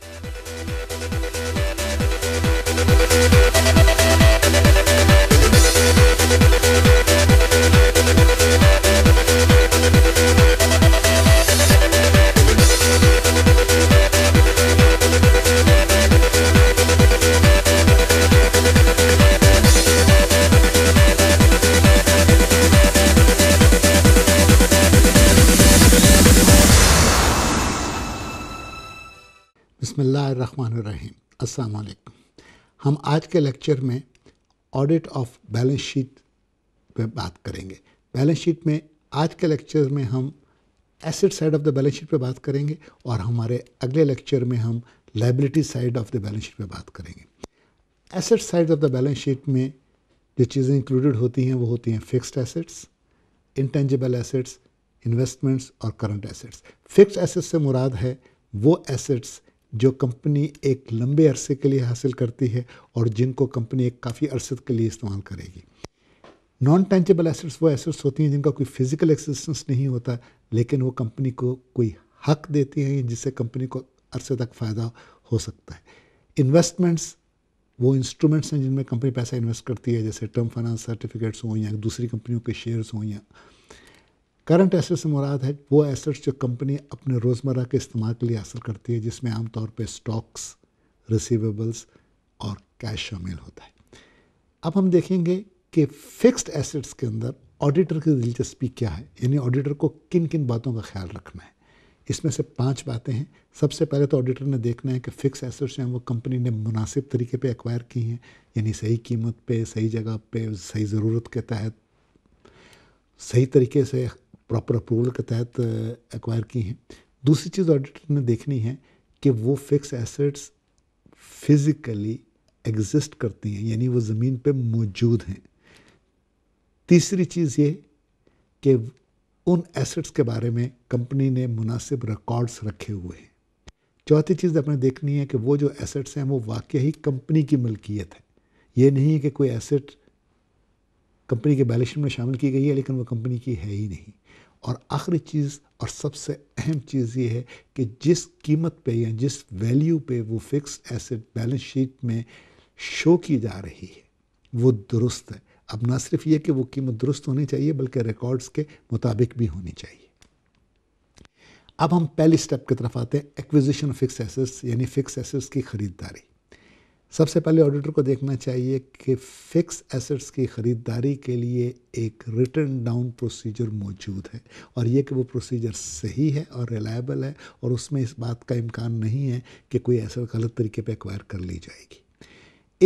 Thank you. असलकुम हम आज के लेक्चर में ऑडिट ऑफ बैलेंस शीट पे बात करेंगे बैलेंस शीट में आज के लेक्चर में हम asset side of the balance sheet पे बात करेंगे और हमारे अगले लेक्चर में हम liability side of the balance sheet पे बात करेंगे asset side of the balance sheet में जो चीज़ें इंक्लूडेड होती हैं वो होती हैं fixed assets intangible assets investments और करंट एसेट्स फिक्सड एसेट्स से मुराद है वो एसेट्स जो कंपनी एक लंबे अरसे के लिए हासिल करती है और जिनको कंपनी एक काफ़ी अरसे के लिए इस्तेमाल करेगी नॉन टेंजेबल एसेट्स वो एसेट्स होती हैं जिनका कोई फिजिकल एक्सिस्टेंस नहीं होता लेकिन वो कंपनी को कोई हक देती हैं जिससे कंपनी को अरसे तक फ़ायदा हो सकता है इन्वेस्टमेंट्स वो इंस्ट्रूमेंट्स हैं जिनमें कंपनी पैसा इन्वेस्ट करती है जैसे टर्म फाइनेंस सर्टिफिकेट्स हों या दूसरी कंपनियों के शेयर्स हों या करंट एसेट से मुराद है वो एसेट्स जो कंपनी अपने रोज़मर्रा के इस्तेमाल के लिए हासिल करती है जिसमें आमतौर पर स्टॉक्स रिसीवेबल्स और कैश शामिल होता है अब हम देखेंगे कि फिक्स्ड एसेट्स के अंदर ऑडिटर की दिलचस्पी क्या है यानी ऑडिटर को किन किन बातों का ख्याल रखना है इसमें से पांच बातें हैं सबसे पहले तो ऑडिटर ने देखना है कि फ़िक्स एसेट्स हैं वो कंपनी ने मुनासिब तरीके पे एक्वायर की हैं यानी सही कीमत पे सही जगह पे सही ज़रूरत के तहत सही तरीके से प्रॉपर अप्रूवल के तहत एक्वायर uh, की हैं दूसरी चीज़ ऑडिटर ने देखनी है कि वो फिक्स एसेट्स फिज़िकली एग्जिस्ट करती हैं यानी वो ज़मीन पे मौजूद हैं तीसरी चीज़ ये कि उन एसेट्स के बारे में कंपनी ने मुनासिब रिकॉर्ड्स रखे हुए हैं चौथी चीज़ अपने देखनी है कि वो जो एसेट्स हैं वो वाकई ही कंपनी की मिल्कियत है ये नहीं है कि कोई एसेट कंपनी के बैलेंस शीट में शामिल की गई है लेकिन वो कंपनी की है ही नहीं और आखिरी चीज़ और सबसे अहम चीज़ ये है कि जिस कीमत पे या जिस वैल्यू पे वो फिक्स एसेट बैलेंस शीट में शो की जा रही है वो दुरुस्त है अब ना सिर्फ ये कि वो कीमत दुरुस्त होनी चाहिए बल्कि रिकॉर्ड्स के मुताबिक भी होनी चाहिए अब हम पहले स्टेप की तरफ आते हैं एक्विजिशन फिक्स एसेट्स यानी फिक्स एसेट्स की ख़रीदारी सबसे पहले ऑडिटर को देखना चाहिए कि फिक्स एसेट्स की ख़रीदारी के लिए एक रिटर्न डाउन प्रोसीजर मौजूद है और ये कि वो प्रोसीजर सही है और रिलायबल है और उसमें इस बात का इम्कान नहीं है कि कोई ऐसा गलत तरीके पे एक्वायर कर ली जाएगी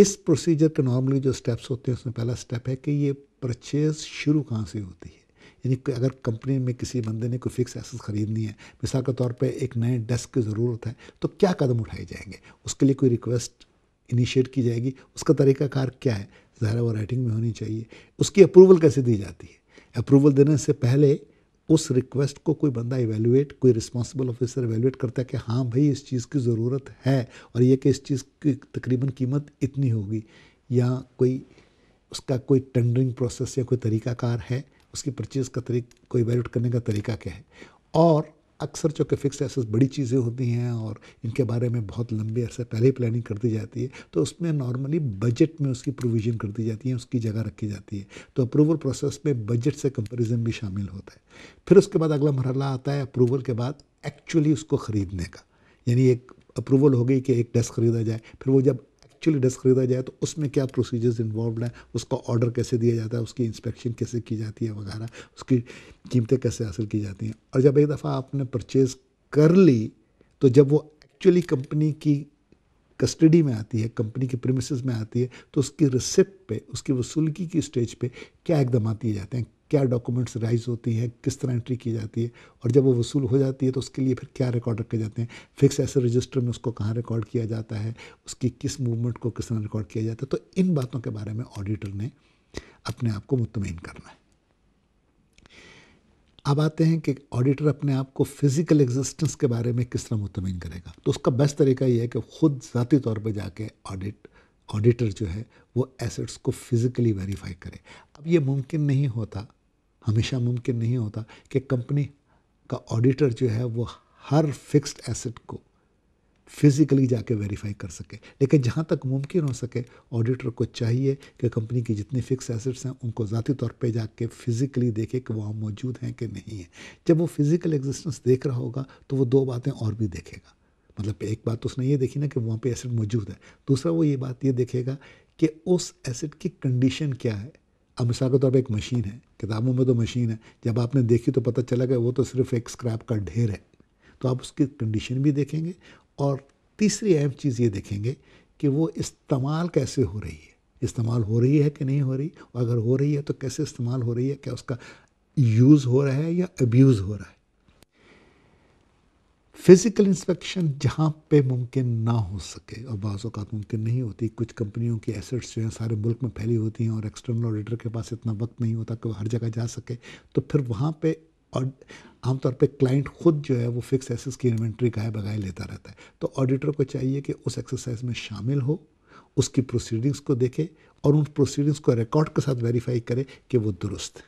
इस प्रोसीजर के नॉर्मली जो स्टेप्स होते हैं उसमें पहला स्टेप है कि ये परचेज शुरू कहाँ से होती है यानी अगर कंपनी में किसी बंदे ने कोई फिक्स एसेस ख़रीदनी है मिसाल के तौर पर एक नए डेस्क की ज़रूरत है तो क्या कदम उठाए जाएंगे उसके लिए कोई रिक्वेस्ट इनिशिएट की जाएगी उसका तरीकाकार क्या है ज़ाहरा वो राइटिंग में होनी चाहिए उसकी अप्रूवल कैसे दी जाती है अप्रूवल देने से पहले उस रिक्वेस्ट को कोई बंदा इवेलुएट कोई रिस्पॉन्सिबल ऑफिसर इवेल्युएट करता है कि हाँ भाई इस चीज़ की ज़रूरत है और ये कि इस चीज़ की तकरीबन कीमत इतनी होगी या कोई उसका कोई टेंडरिंग प्रोसेस या कोई तरीकाकार है उसकी परचेज़ का तरीक को इवेल्यूट करने का तरीका क्या है और अक्सर चूँकि फिक्स एसेस बड़ी चीज़ें होती हैं और इनके बारे में बहुत लंबे अरसे पहले ही प्लानिंग कर दी जाती है तो उसमें नॉर्मली बजट में उसकी प्रोविज़न कर दी जाती है उसकी जगह रखी जाती है तो अप्रूवल प्रोसेस में बजट से कंपेरिजन भी शामिल होता है फिर उसके बाद अगला मरहला आता है अप्रूवल के बाद एक्चुअली उसको ख़रीदने का यानी एक अप्रूवल हो गई कि एक डेस्क खरीदा जाए फिर वो जब एक्चुअली डेस्क खरीदा जाए तो उसमें क्या प्रोसीजर्स इन्वॉल्व हैं उसका ऑर्डर कैसे दिया जाता है उसकी इंस्पेक्शन कैसे की जाती है वगैरह उसकी कीमतें कैसे हासिल की जाती हैं और जब एक दफ़ा आपने परचेज़ कर ली तो जब वो एक्चुअली कंपनी की कस्टडी में आती है कंपनी के प्रेमिसेस में आती है तो उसकी रिसिप्ट पे उसकी वसूलगी की स्टेज पे क्या इकदाम दिए जाते हैं क्या डॉक्यूमेंट्स राइज होती हैं किस तरह एंट्री की जाती है और जब वो वसूल हो जाती है तो उसके लिए फिर क्या रिकॉर्ड रखे जाते हैं फिक्स ऐसे रजिस्टर में उसको कहाँ रिकॉर्ड किया जाता है उसकी किस मूवमेंट को किस तरह रिकॉर्ड किया जाता है तो इन बातों के बारे में ऑडिटर ने अपने आप को मुतमिन करना है अब आते हैं कि ऑडिटर अपने आप को फिज़िकल एग्जिस्टेंस के बारे में किस तरह मुतमिन करेगा तो उसका बेस्ट तरीका ये है कि खुद ज़ाती तौर पर जाके ऑडिट ऑडिटर जो है वो एसेट्स को फिज़िकली वेरीफाई करे अब ये मुमकिन नहीं होता हमेशा मुमकिन नहीं होता कि कंपनी का ऑडिटर जो है वो हर फिक्स्ड एसेट को फिज़िकली जाके वेरीफाई कर सके लेकिन जहाँ तक मुमकिन हो सके ऑडिटर को चाहिए कि कंपनी की जितनी फिक्स एसेट्स हैं उनको ज़ाती तौर पे जाके फिज़िकली देखे कि वहाँ मौजूद हैं कि नहीं है जब वो फिज़िकल एग्जिस्टेंस देख रहा होगा तो वो दो बातें और भी देखेगा मतलब एक बात तो उसने ये देखी ना कि वहाँ पर एसेट मौजूद है दूसरा वो ये बात ये देखेगा कि उस एसेट की कंडीशन क्या है अब मिसाल के तौर पर एक मशीन है किताबों में तो मशीन है जब आपने देखी तो पता चला गया वो तो सिर्फ एक स्क्रैप का ढेर है तो आप उसकी कंडीशन भी देखेंगे और तीसरी अहम चीज़ ये देखेंगे कि वो इस्तेमाल कैसे हो रही है इस्तेमाल हो रही है कि नहीं हो रही और अगर हो रही है तो कैसे इस्तेमाल हो रही है क्या उसका यूज़ हो रहा है या अब्यूज़ हो रहा है फिज़िकल इंस्पेक्शन जहाँ पे मुमकिन ना हो सके और बाज़ात मुमकिन नहीं होती कुछ कंपनियों के एसेट्स जो हैं सारे मुल्क में फैली होती हैं और एक्सटर्नल ऑडिटर के पास इतना वक्त नहीं होता कि वो हर जगह जा सके तो फिर वहाँ पे और आमतौर पे क्लाइंट खुद जो है वो फिक्स एसेस की इन्वेंट्री गाय बगाए लेता रहता है तो ऑडिटर को चाहिए कि उस एक्सरसाइज में शामिल हो उसकी प्रोसीडिंग्स को देखे और उन प्रोसीडिंग्स को रिकॉर्ड के साथ वेरीफाई करे कि वो दुरुस्त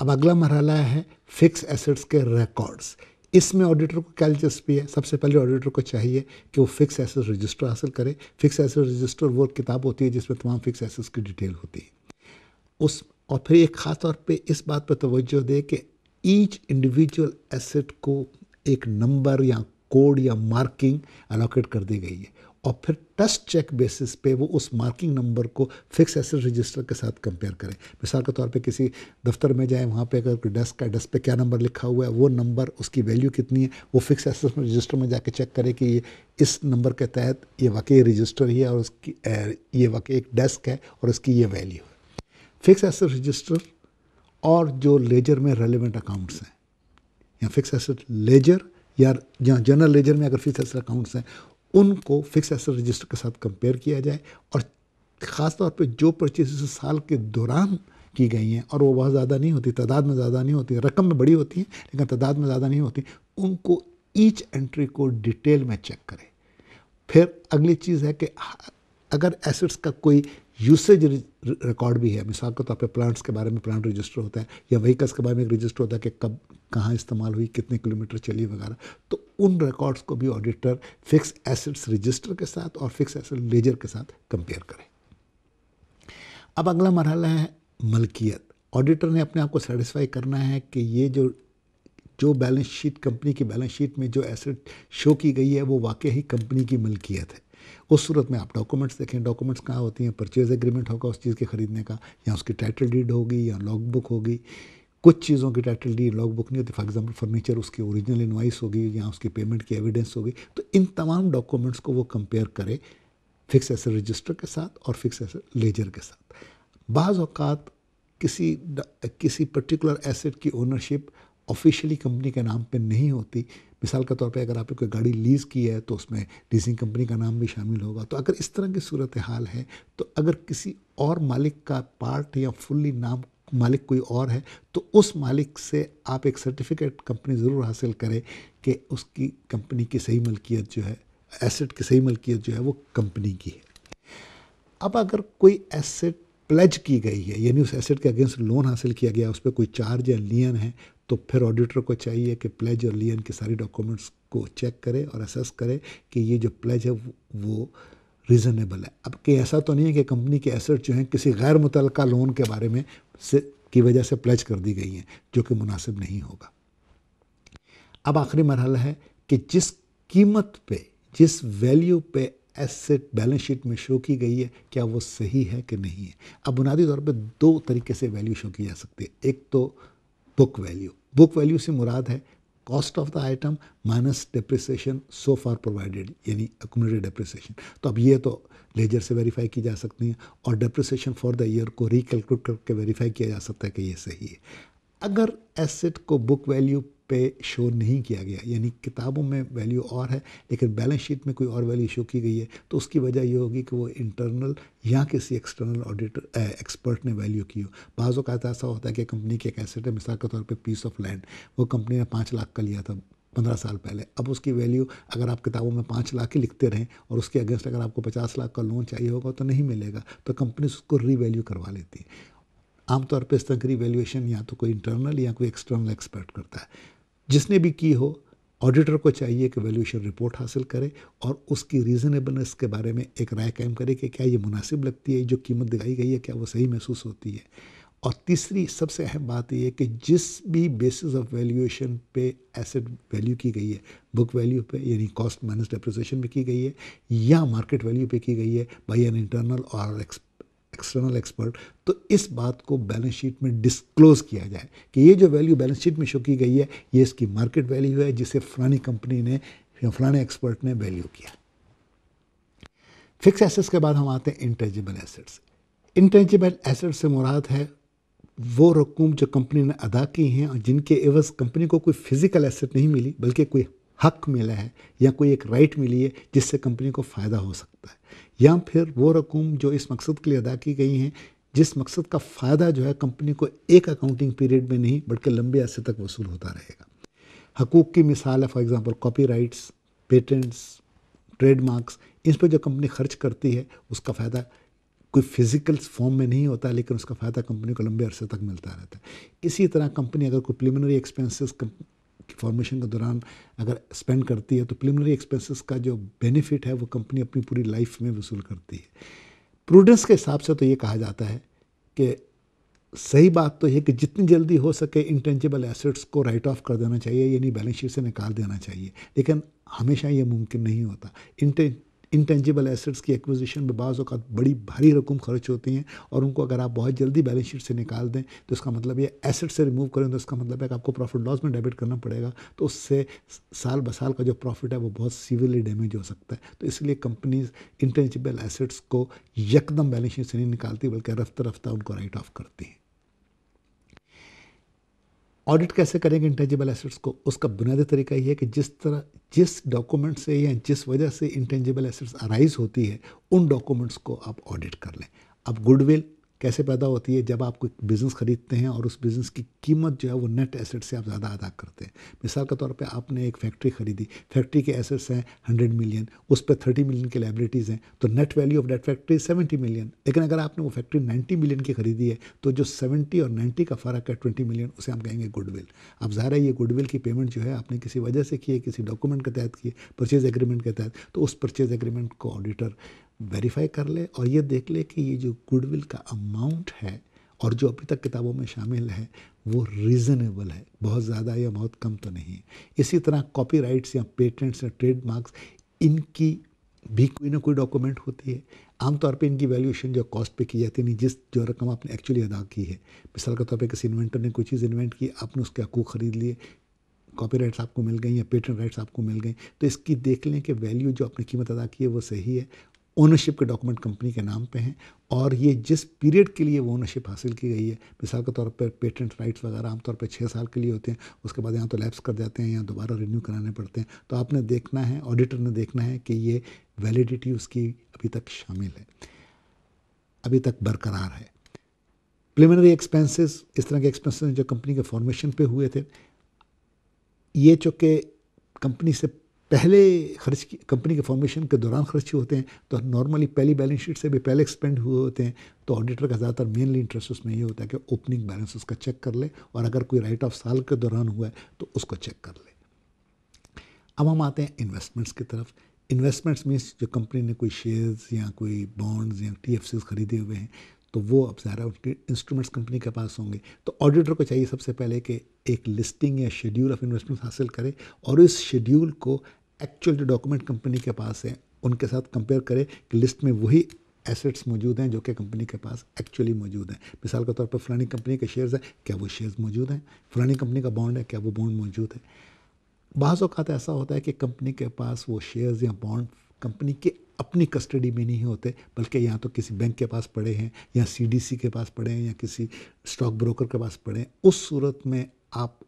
अब अगला मरहला है फिक्स एसेट्स के रिकॉर्ड्स इसमें ऑडिटर को क्या दिलचस्पी है सबसे पहले ऑडिटर को चाहिए कि वो फिक्स एसेस रजिस्टर हासिल करे फिक्स एसेस रजिस्टर वो किताब होती है जिसमें तमाम फिक्स एसेस की डिटेल होती है उस और फिर एक ख़ास तौर पे इस बात पर तवज्जो दे कि ईच इंडिविजुअल एसेट को एक नंबर या कोड या मार्किंग अलोकेट कर दी गई है और फिर टेस्ट चेक बेसिस पे वो उस मार्किंग नंबर को फिक्स एसेट रजिस्टर के साथ कंपेयर करें मिसाल के तौर पे किसी दफ्तर में जाएं वहाँ पे अगर डेस्क का डेस्क पे क्या नंबर लिखा हुआ है वो नंबर उसकी वैल्यू कितनी है वो फिक्स एसेट रजिस्टर में जाके चेक करें कि ये इस नंबर के तहत ये वाकई रजिस्टर ही है और उसकी ये वाकई एक डेस्क है और इसकी ये वैल्यू है फिक्स एसेट रजिस्टर और जो लेजर में रेलिवेंट अकाउंट्स हैं या फिक्स एसेट लेजर या जहाँ जनरल लेजर में अगर फिक्स एसेट अकाउंट्स हैं उनको फिक्स एसेट रजिस्टर के साथ कंपेयर किया जाए और ख़ासतौर पर जो परचेज साल के दौरान की गई हैं और वो बहुत ज़्यादा नहीं होती तादाद में ज़्यादा नहीं होती रकम में बड़ी होती हैं लेकिन तादाद में ज़्यादा नहीं होती उनको ईच एंट्री को डिटेल में चेक करें फिर अगली चीज़ है कि अगर एसेट्स का कोई यूसेज रिकॉर्ड भी है मिसाल के तौर तो पर प्लांट्स के बारे में प्लांट रजिस्टर होता है या व्हीकल्स के बारे में रजिस्टर होता है कि कब कहाँ इस्तेमाल हुई कितने किलोमीटर चली वगैरह तो उन रिकॉर्ड्स को भी ऑडिटर फिक्स एसेट्स रजिस्टर के साथ और फिक्स एसेट लेजर के साथ कंपेयर करें अब अगला मरहला है मलकियत ऑडिटर ने अपने आप को सेटिस्फाई करना है कि ये जो जो बैलेंस शीट कंपनी की बैलेंस शीट में जो एसेट शो की गई है वो वाकई ही कंपनी की मलकियत है उस सूरत में आप डॉक्यूमेंट्स देखें डॉक्यूमेंट्स कहाँ होती हैं परचेज एग्रीमेंट होगा उस चीज़ के ख़रीदने का या उसकी टाइटल डीड होगी या लॉग बुक होगी कुछ चीज़ों की टाइटल डी लॉग बुक नहीं होती फॉर एग्जांपल फर्नीचर उसकी ओरिजिनल इनवाइस होगी या उसकी पेमेंट की एविडेंस होगी तो इन तमाम डॉक्यूमेंट्स को वो कंपेयर करे फिक्स ऐसे रजिस्टर के साथ और फिक्स ऐसे लेजर के साथ बाज़ अवत किसी किसी पर्टिकुलर एसेट की ओनरशिप ऑफिशियली कंपनी के नाम पे नहीं होती मिसाल के तौर पे अगर आपने कोई गाड़ी लीज़ की है तो उसमें लीजिंग कंपनी का नाम भी शामिल होगा तो अगर इस तरह की सूरत हाल है तो अगर किसी और मालिक का पार्ट या फुल्ली नाम मालिक कोई और है तो उस मालिक से आप एक सर्टिफिकेट कंपनी ज़रूर हासिल करें कि उसकी कंपनी की सही मलकियत जो है एसेट की सही मलकियत जो है वो कंपनी की है अब अगर कोई एसेट प्लेज की गई है यानी उस एसेट के अगेंस्ट लोन हासिल किया गया उस पर कोई चार्ज या लियन है तो फिर ऑडिटर को चाहिए कि प्लेज और लियन के सारी डॉक्यूमेंट्स को चेक करें और असेस करें कि ये जो प्लेज है वो रीज़नेबल है अब कि ऐसा तो नहीं है कि कंपनी के एसेट जो हैं किसी गैर मुतल लोन के बारे में से की वजह से प्लेज कर दी गई हैं जो कि मुनासिब नहीं होगा अब आखिरी मरहला है कि जिस कीमत पे जिस वैल्यू पे एसेट बैलेंस शीट में शो की गई है क्या वो सही है कि नहीं है अब बुनियादी तौर पे दो तरीके से वैल्यू शो की जा सकती है एक तो बुक वैल्यू बुक वैल्यू से मुराद है cost of the item minus depreciation so far provided यानी अकोमोडेड डिप्रिसिएशन तो अब ये तो लेजर से वेरीफाई की जा सकती है और डिप्रिसिएशन फॉर द ईयर को रिकैलकुलेट करके वेरीफाई किया जा सकता है कि ये सही है अगर एसेट को बुक वैल्यू पे शो नहीं किया गया यानी किताबों में वैल्यू और है लेकिन बैलेंस शीट में कोई और वैल्यू शो की गई है तो उसकी वजह ये होगी कि वो इंटरनल या किसी एक्सटर्नल ऑडिटर एक्सपर्ट ने वैल्यू की हो बाज़ अवत ऐसा होता है कि कंपनी के एक एसेट है मिसाल के तौर पर पीस ऑफ लैंड वो कंपनी ने पाँच लाख का लिया था पंद्रह साल पहले अब उसकी वैल्यू अगर आप किताबों में पाँच लाख ही लिखते रहें और उसके अगेंस्ट अगर आपको पचास लाख का लोन चाहिए होगा तो नहीं मिलेगा तो कंपनी उसको रीवैल्यू करवा लेती है आमतौर पर इस तरह की वैल्यूएशन या तो कोई इंटरनल या कोई एक्सटर्नल एक्सपर्ट करता है जिसने भी की हो ऑडिटर को चाहिए कि वैल्यूएशन रिपोर्ट हासिल करे और उसकी रीज़नेबलनेस के बारे में एक राय कायम करे कि क्या ये मुनासिब लगती है जो कीमत दिखाई गई है क्या वो सही महसूस होती है और तीसरी सबसे अहम बात यह है कि जिस भी बेसिस ऑफ वैल्यूएशन पे एसेट वैल्यू की गई है बुक वैल्यू पे यानी कॉस्ट माइनस डेप्रिसिएशन पे की गई है या मार्केट वैल्यू पे की गई है बाई एन इंटरनल और एक्स एक्सटर्नल एक्सपर्ट तो इस बात को बैलेंस शीट में डिस्क्लोज किया जाए कि ये जो वैल्यू बैलेंस शीट में शो की गई है ये इसकी मार्केट वैल्यू है जिसे फलानी कंपनी ने या फलाने एक्सपर्ट ने वैल्यू किया फिक्स एसेट्स के बाद हम आते हैं इंटेंजिबल एसेट्स इंटेंजिबल एसेट्स से मुराद है वो रकूम जो कंपनी ने अदा की हैं और जिनके एवज कंपनी को कोई फिजिकल एसेट नहीं मिली बल्कि कोई हक मिला है या कोई एक राइट मिली है जिससे कंपनी को फ़ायदा हो सकता है या फिर वो रकूम जो इस मकसद के लिए अदा की गई हैं जिस मकसद का फ़ायदा जो है कंपनी को एक अकाउंटिंग पीरियड में नहीं बल्कि लंबे अरसे तक वसूल होता रहेगा हकूक़ की मिसाल है for example copyrights patents trademarks इस पर जो कंपनी खर्च करती है उसका फ़ायदा कोई फिज़िकल फॉर्म में नहीं होता लेकिन उसका फ़ायदा कंपनी को लंबे अरसे तक मिलता रहता है इसी तरह कंपनी अगर कोई प्रिलिमिनरी एक्सपेंसिस फॉर्मेशन के दौरान अगर स्पेंड करती है तो प्रिलिमिनरी एक्सपेंसेस का जो बेनिफिट है वो कंपनी अपनी पूरी लाइफ में वसूल करती है प्रूडेंस के हिसाब से तो ये कहा जाता है कि सही बात तो यह कि जितनी जल्दी हो सके इंटेंजिबल एसेट्स को राइट ऑफ कर देना चाहिए यानी बैलेंस शीट से निकाल देना चाहिए लेकिन हमेशा ये मुमकिन नहीं होता इंटें इंटेंजिबल एसेट्स की एक्विजिशन में बाज़ अवत बड़ी भारी रकम खर्च होती हैं और उनको अगर आप बहुत जल्दी बैलेंस शीट से निकाल दें तो इसका मतलब ये एसेट से रिमूव करें तो इसका मतलब है कि आपको प्रॉफिट लॉस में डेबिट करना पड़ेगा तो उससे साल ब साल का जो प्रॉफिट है वो बहुत सीवियरली डैमेज हो सकता है तो इसलिए कंपनीज इंटेंजिबल एसेट्स को यकदम बैलेंस शीट से नहीं निकालती बल्कि रफ्तार रफ्तार उनको राइट ऑफ करती हैं ऑडिट कैसे करेंगे इंटेंजिबल एसेट्स को उसका बुनियादी तरीका ये है कि जिस तरह जिस डॉक्यूमेंट से या जिस वजह से इंटेंजिबल एसेट्स अराइज होती है उन डॉक्यूमेंट्स को आप ऑडिट कर लें अब गुडविल कैसे पैदा होती है जब आप कोई बिज़नेस ख़रीदते हैं और उस बिज़नेस की कीमत जो है वो नेट एसेट से आप ज़्यादा अदा करते हैं मिसाल के तौर पे आपने एक फैक्ट्री ख़रीदी फैक्ट्री के एसेट्स हैं हंड्रेड मिलियन उस पर थर्टी मिलियन की लाइबिलिटीज़ हैं तो net value of that factory seventy million लेकिन अगर आपने वो फैक्ट्री नाइन्टी मिलियन की ख़रीदी है तो जो सेवेंटी और नाइन्टी का फ़र्क है ट्वेंटी मिलियन उसे हम कहेंगे गुडविल अब ज़ाहिर है ये गुडविल की पेमेंट जो है आपने किसी वजह से की है किसी डॉक्यूमेंट के तहत की है परचेज़ एग्रीमेंट के तहत तो उस परचेज़ एग्रीमेंट को ऑडिटर वेरीफाई कर ले और ये देख ले कि ये जो गुडविल का अमाउंट है और जो अभी तक किताबों में शामिल है वो रीज़नेबल है बहुत ज़्यादा या बहुत कम तो नहीं है इसी तरह राइट्स या पेटेंट्स या ट्रेडमार्क्स इनकी भी कोई ना कोई डॉक्यूमेंट होती है आमतौर पे इनकी वैल्यूएशन जो कॉस्ट पे की जाती है नहीं जिस जो रकम आपने एक्चुअली अदा की है मिसाल के तौर पर किसी इन्वेंटर ने कोई चीज़ इन्वेंट की आपने उसके हकूक ख़रीद लिए कॉपी राइट्स आपको मिल गई या पेटेंट राइट्स आपको मिल गई तो इसकी देख लें कि वैल्यू जो आपने कीमत अदा की है वो सही है ओनरशिप के डॉक्यूमेंट कंपनी के नाम पे हैं और ये जिस पीरियड के लिए वो ओनरशिप हासिल की गई है मिसाल के तौर पर पेटेंट राइट्स वगैरह आमतौर पर छः साल के लिए होते हैं उसके बाद यहाँ तो लैप्स कर जाते हैं या दोबारा रिन्यू कराने पड़ते हैं तो आपने देखना है ऑडिटर ने देखना है कि ये वैलिडिटी उसकी अभी तक शामिल है अभी तक बरकरार है प्रिलिमिनरी एक्सपेंसेस इस तरह के एक्सपेंसेस जो कंपनी के फॉर्मेशन पे हुए थे ये चूँकि कंपनी से पहले खर्च की कंपनी के फॉर्मेशन के दौरान खर्च होते हैं तो नॉर्मली पहली बैलेंस शीट से भी पहले एक्सपेंड हुए होते हैं तो ऑडिटर का ज़्यादातर मेनली इंटरेस्ट उसमें ये होता है कि ओपनिंग बैलेंस उसका चेक कर ले और अगर कोई राइट ऑफ साल के दौरान हुआ है तो उसको चेक कर ले अब हम आते हैं इन्वेस्टमेंट्स की तरफ इन्वेस्टमेंट्स मीन्स जो कंपनी ने कोई शेयर्स या कोई बॉन्ड्स या टी खरीदे हुए हैं तो वो अब उनके इंस्ट्रूमेंट्स कंपनी के पास होंगे तो ऑडिटर को चाहिए सबसे पहले कि एक लिस्टिंग या शेड्यूल ऑफ इन्वेस्टमेंट हासिल करें और इस शेड्यूल को एक्चुअल जो डॉक्यूमेंट कंपनी के पास है उनके साथ कंपेयर करें कि लिस्ट में वही एसेट्स मौजूद हैं जो कि कंपनी के पास एक्चुअली मौजूद हैं मिसाल के तौर पर फलानी कंपनी के शेयर्स हैं क्या वो शेयर्स मौजूद हैं फलानी कंपनी का बॉन्ड है क्या वो बॉन्ड मौजूद है बाज़ अवत ऐसा होता है कि कंपनी के पास वो शेयर्स या बॉन्ड कंपनी के अपनी कस्टडी में नहीं होते बल्कि यहाँ तो किसी बैंक के पास पड़े हैं या सीडीसी के पास पड़े हैं या किसी स्टॉक ब्रोकर के पास पड़े हैं उस सूरत में आप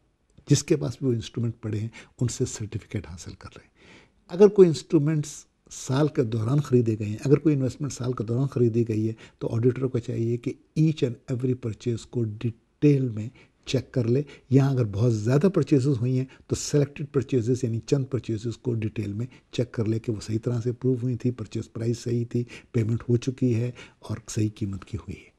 जिसके पास भी वो इंस्ट्रूमेंट पड़े हैं उनसे सर्टिफिकेट हासिल कर रहे हैं अगर कोई इंस्ट्रूमेंट्स साल के दौरान ख़रीदे गए हैं अगर कोई इन्वेस्टमेंट साल के दौरान ख़रीदी गई है तो ऑडिटर को चाहिए कि ईच एंड एवरी परचेज को डिटेल में चेक कर ले यहाँ अगर बहुत ज़्यादा परचेजेस हुई हैं तो सेलेक्टेड परचेजेस यानी चंद परचेजेस को डिटेल में चेक कर ले कि वो सही तरह से प्रूव हुई थी परचेज प्राइस सही थी पेमेंट हो चुकी है और सही कीमत की हुई है